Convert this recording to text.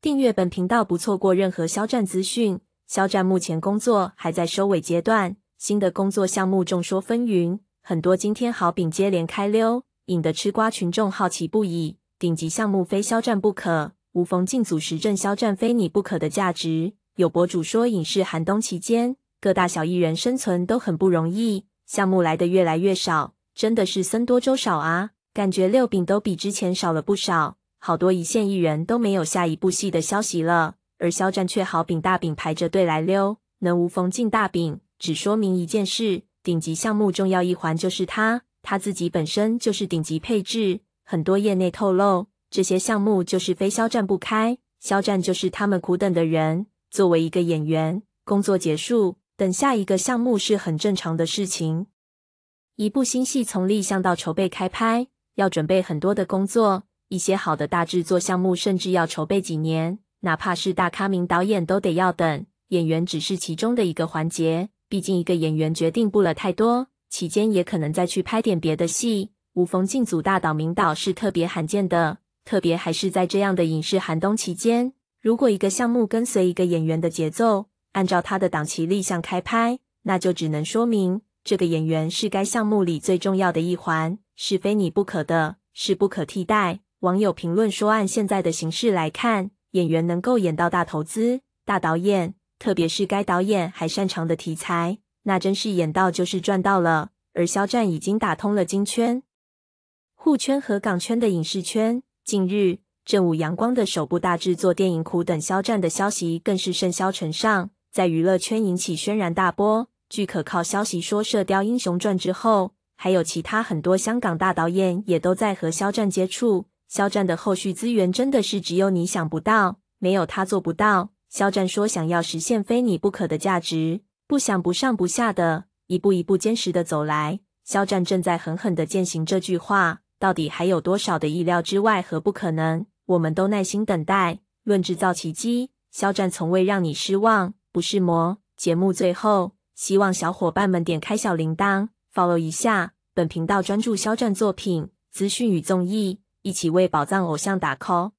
订阅本频道，不错过任何肖战资讯。肖战目前工作还在收尾阶段，新的工作项目众说纷纭，很多今天好饼接连开溜，引得吃瓜群众好奇不已。顶级项目非肖战不可，无缝进组实证肖战非你不可的价值。有博主说，影视寒冬期间，各大小艺人生存都很不容易，项目来的越来越少，真的是僧多粥少啊，感觉六饼都比之前少了不少。好多一线艺人都没有下一部戏的消息了，而肖战却好饼大饼排着队来溜，能无缝进大饼，只说明一件事：顶级项目重要一环就是他，他自己本身就是顶级配置。很多业内透露，这些项目就是非肖战不开，肖战就是他们苦等的人。作为一个演员，工作结束等下一个项目是很正常的事情。一部新戏从立项到筹备开拍，要准备很多的工作。一些好的大制作项目，甚至要筹备几年，哪怕是大咖名导演都得要等。演员只是其中的一个环节，毕竟一个演员决定不了太多。期间也可能再去拍点别的戏。无缝进组大导名导是特别罕见的，特别还是在这样的影视寒冬期间。如果一个项目跟随一个演员的节奏，按照他的档期立项开拍，那就只能说明这个演员是该项目里最重要的一环，是非你不可的，是不可替代。网友评论说：“按现在的形势来看，演员能够演到大投资、大导演，特别是该导演还擅长的题材，那真是演到就是赚到了。”而肖战已经打通了金圈、沪圈和港圈的影视圈。近日，《正午阳光》的首部大制作电影《苦等肖战》的消息更是甚嚣尘上，在娱乐圈引起轩然大波。据可靠消息说，《射雕英雄传》之后，还有其他很多香港大导演也都在和肖战接触。肖战的后续资源真的是只有你想不到，没有他做不到。肖战说：“想要实现非你不可的价值，不想不上不下的，一步一步坚实的走来。”肖战正在狠狠的践行这句话。到底还有多少的意料之外和不可能？我们都耐心等待。论制造奇迹，肖战从未让你失望。不是魔节目最后，希望小伙伴们点开小铃铛，follow 一下本频道，专注肖战作品资讯与综艺。一起为宝藏偶像打 call！